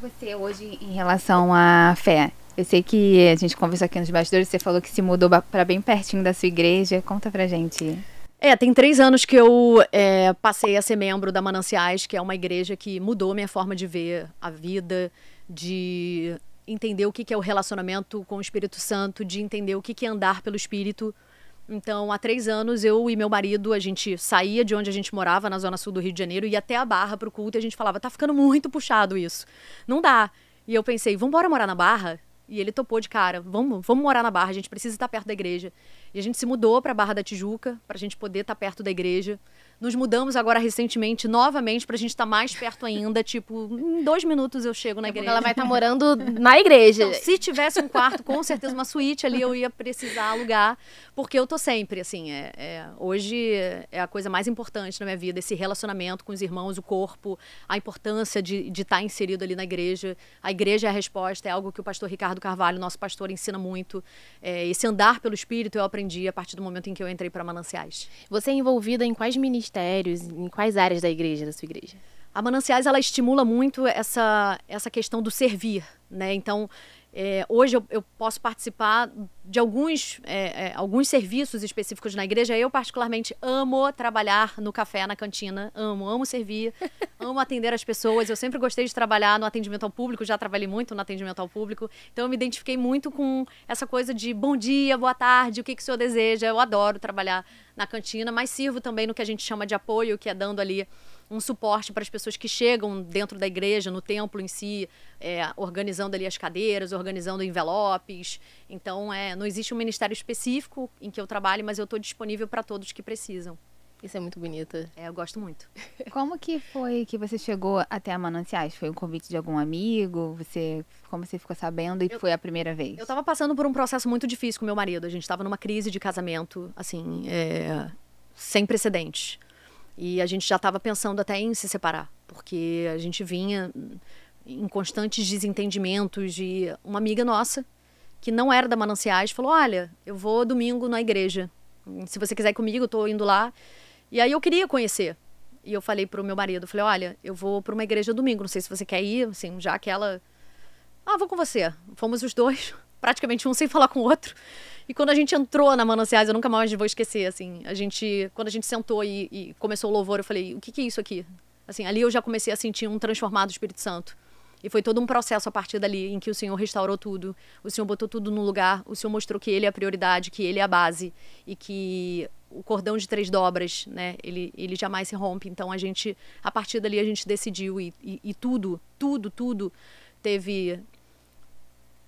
você hoje em relação à fé? Eu sei que a gente conversou aqui nos bastidores, você falou que se mudou para bem pertinho da sua igreja. Conta pra gente. É, tem três anos que eu é, passei a ser membro da Mananciais, que é uma igreja que mudou minha forma de ver a vida, de entender o que é o relacionamento com o Espírito Santo, de entender o que é andar pelo Espírito. Então, há três anos, eu e meu marido, a gente saía de onde a gente morava, na zona sul do Rio de Janeiro, ia até a Barra pro culto e a gente falava, tá ficando muito puxado isso. Não dá. E eu pensei, vamos embora morar na Barra? E ele topou de cara, vamos, vamos morar na Barra, a gente precisa estar perto da igreja. E a gente se mudou para Barra da Tijuca, para a gente poder estar perto da igreja. Nos mudamos agora recentemente, novamente, pra gente estar tá mais perto ainda. tipo, em dois minutos eu chego na é, igreja. Ela vai estar tá morando na igreja. Então, se tivesse um quarto, com certeza, uma suíte ali, eu ia precisar alugar. Porque eu tô sempre, assim, é, é, hoje é a coisa mais importante na minha vida, esse relacionamento com os irmãos, o corpo, a importância de estar tá inserido ali na igreja. A igreja é a resposta, é algo que o pastor Ricardo Carvalho, nosso pastor, ensina muito. É, esse andar pelo Espírito eu aprendi a partir do momento em que eu entrei para Mananciais. Você é envolvida em quais ministérios? ministérios, em quais áreas da igreja, da sua igreja? A Mananciais, ela estimula muito essa, essa questão do servir, né? Então, é, hoje eu, eu posso participar de alguns, é, é, alguns serviços específicos na igreja. Eu, particularmente, amo trabalhar no café, na cantina. Amo, amo servir, amo atender as pessoas. Eu sempre gostei de trabalhar no atendimento ao público, já trabalhei muito no atendimento ao público. Então, eu me identifiquei muito com essa coisa de bom dia, boa tarde, o que, que o senhor deseja. Eu adoro trabalhar na cantina, mas sirvo também no que a gente chama de apoio, que é dando ali um suporte para as pessoas que chegam dentro da igreja, no templo em si, é, organizando ali as cadeiras, organizando envelopes. Então, é é, não existe um ministério específico em que eu trabalhe, mas eu estou disponível para todos que precisam. Isso é muito bonito. É, eu gosto muito. Como que foi que você chegou até a Mananciais? Foi um convite de algum amigo? Você, como você ficou sabendo e eu, foi a primeira vez? Eu estava passando por um processo muito difícil com meu marido. A gente estava numa crise de casamento, assim, é, sem precedentes. E a gente já estava pensando até em se separar, porque a gente vinha em constantes desentendimentos de uma amiga nossa que não era da Mananciais, falou: Olha, eu vou domingo na igreja. Se você quiser ir comigo, eu tô indo lá. E aí eu queria conhecer. E eu falei pro meu marido, falei, olha, eu vou para uma igreja domingo, não sei se você quer ir, assim, já que ela... Ah, vou com você. Fomos os dois, praticamente um sem falar com o outro. E quando a gente entrou na Mananciais, eu nunca mais vou esquecer, assim, a gente... Quando a gente sentou e, e começou o louvor, eu falei, o que, que é isso aqui? Assim, ali eu já comecei a sentir um transformado Espírito Santo. E foi todo um processo a partir dali em que o Senhor restaurou tudo. O Senhor botou tudo no lugar. O Senhor mostrou que Ele é a prioridade, que Ele é a base e que o cordão de três dobras, né? Ele, ele jamais se rompe. Então a gente, a partir dali a gente decidiu e, e, e tudo, tudo, tudo teve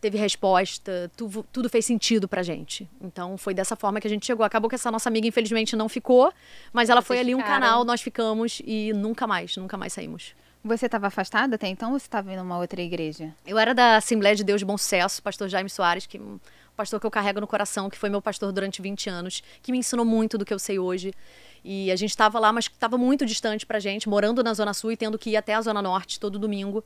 teve resposta, tudo fez sentido pra gente. Então foi dessa forma que a gente chegou. Acabou que essa nossa amiga, infelizmente, não ficou, mas ela Vocês foi ali um canal, nós ficamos e nunca mais, nunca mais saímos. Você estava afastada até então ou você estava em uma outra igreja? Eu era da Assembleia de Deus de Bom Sucesso, pastor Jaime Soares, que é um pastor que eu carrego no coração, que foi meu pastor durante 20 anos, que me ensinou muito do que eu sei hoje. E a gente estava lá, mas estava muito distante para gente, morando na Zona Sul e tendo que ir até a Zona Norte todo domingo.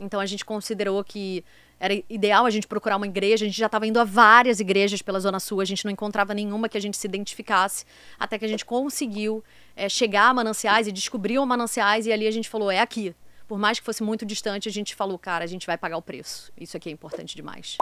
Então a gente considerou que era ideal a gente procurar uma igreja. A gente já estava indo a várias igrejas pela Zona Sul, a gente não encontrava nenhuma que a gente se identificasse, até que a gente conseguiu é, chegar a Mananciais e descobriu Mananciais, e ali a gente falou: é aqui. Por mais que fosse muito distante, a gente falou: cara, a gente vai pagar o preço. Isso aqui é importante demais.